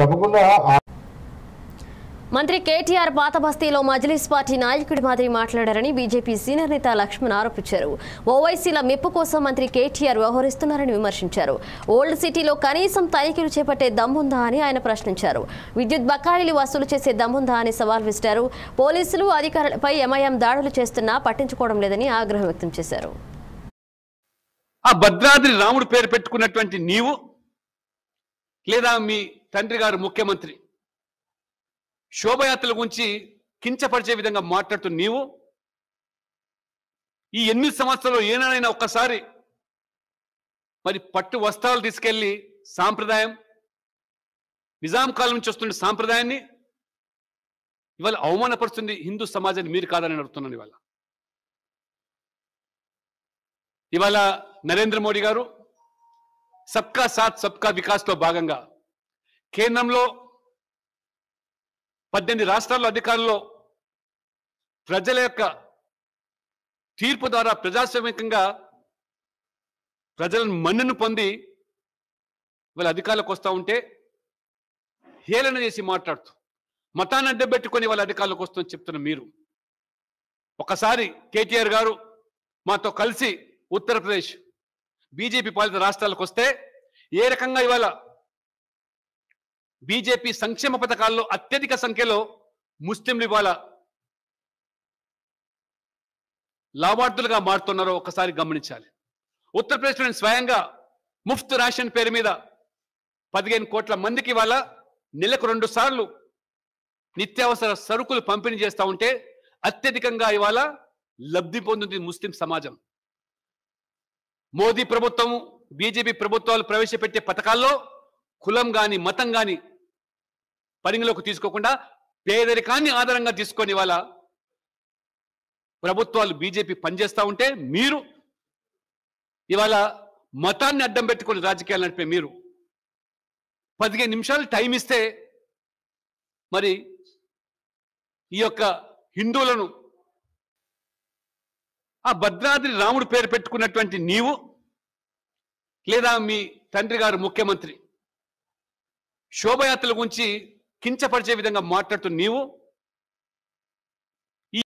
తప్పకుండా మంత్రి కేటీఆర్ పాతబస్తీలో మజ్లీస్ పార్టీ నాయకుడి మాదిరి మాట్లాడారని బీజేపీ సీనియర్ నేత లక్ష్మణ్ ఆరోపించారు ఓవైసీల మెప్పు కోసం మంత్రి కేటీఆర్ వ్యవహరిస్తున్నారని విమర్శించారు ఓల్డ్ సిటీలో కనీసం తనిఖీలు చేపట్టే దమ్ముందా అని ఆయన ప్రశ్నించారు విద్యుత్ బకాయిలు వసూలు చేసే దమ్ముందా అని సవాల్ విసిరారు పోలీసులు అధికారులపై ఎంఐఎం దాడులు చేస్తున్నా పట్టించుకోవడం లేదని ఆగ్రహం వ్యక్తం చేశారు భద్రాద్రి రాముడు పేరు పెట్టుకున్నటువంటి నీవు లేదా మీ తండ్రి గారు ముఖ్యమంత్రి శోభయాత్రల గురించి కించపరిచే విధంగా మాట్లాడుతూ నీవు ఈ ఎనిమిది సంవత్సరాలు ఏనాడైనా ఒక్కసారి మరి పట్టు వస్త్రాలు తీసుకెళ్ళి సాంప్రదాయం నిజాం కాలం నుంచి వస్తున్న సాంప్రదాయాన్ని ఇవాళ అవమానపరుస్తుంది హిందూ సమాజాన్ని మీరు కాదని అడుగుతున్నాను ఇవాళ ఇవాళ నరేంద్ర మోడీ గారు సబ్కా సాత్ సబ్కా వికాస్లో భాగంగా కేంద్రంలో పద్దెనిమిది రాష్ట్రాల్లో అధికారుల్లో ప్రజల యొక్క తీర్పు ద్వారా ప్రజాస్వామికంగా ప్రజలను మన్నును పొంది వాళ్ళ అధికారులకు వస్తూ ఉంటే హేళన చేసి మాట్లాడుతూ మతాన్ని అడ్డబెట్టుకొని వాళ్ళ అధికారులకు వస్తుందని చెప్తున్న మీరు ఒకసారి కేటీఆర్ గారు మాతో కలిసి ఉత్తరప్రదేశ్ బీజేపీ పాలిత రాష్ట్రాలకు వస్తే ఏ రకంగా ఇవాళ బీజేపీ సంక్షేమ పథకాల్లో అత్యధిక సంఖ్యలో ముస్లింలు ఇవాళ లాభార్థులుగా మారుతున్నారో ఒకసారి గమనించాలి ఉత్తరప్రదేశ్లోని స్వయంగా ముఫ్త్ రేషన్ పేరు మీద పదిహేను కోట్ల మందికి ఇవాళ నెలకు రెండు సార్లు నిత్యావసర సరుకులు పంపిణీ చేస్తూ ఉంటే అత్యధికంగా ఇవాళ లబ్ధి పొందుతుంది ముస్లిం సమాజం మోదీ ప్రభుత్వం బీజేపీ ప్రభుత్వాలు ప్రవేశపెట్టే పథకాల్లో కులం కానీ మతం కానీ పరిగణలోకి తీసుకోకుండా పేదరికాన్ని ఆధారంగా తీసుకొని వాళ్ళ ప్రభుత్వాలు బీజేపీ పనిచేస్తూ ఉంటే మీరు ఇవాళ మతాన్ని అడ్డం పెట్టుకుని రాజకీయాలు నడిపే మీరు పదిహేను నిమిషాలు టైం ఇస్తే మరి ఈ యొక్క హిందువులను ఆ భద్రాద్రి రాముడు పేరు పెట్టుకున్నటువంటి నీవు లేదా మీ తండ్రి గారు ముఖ్యమంత్రి శోభయాత్రల గురించి కించపరిచే విధంగా మాట్లాడుతూ నీవు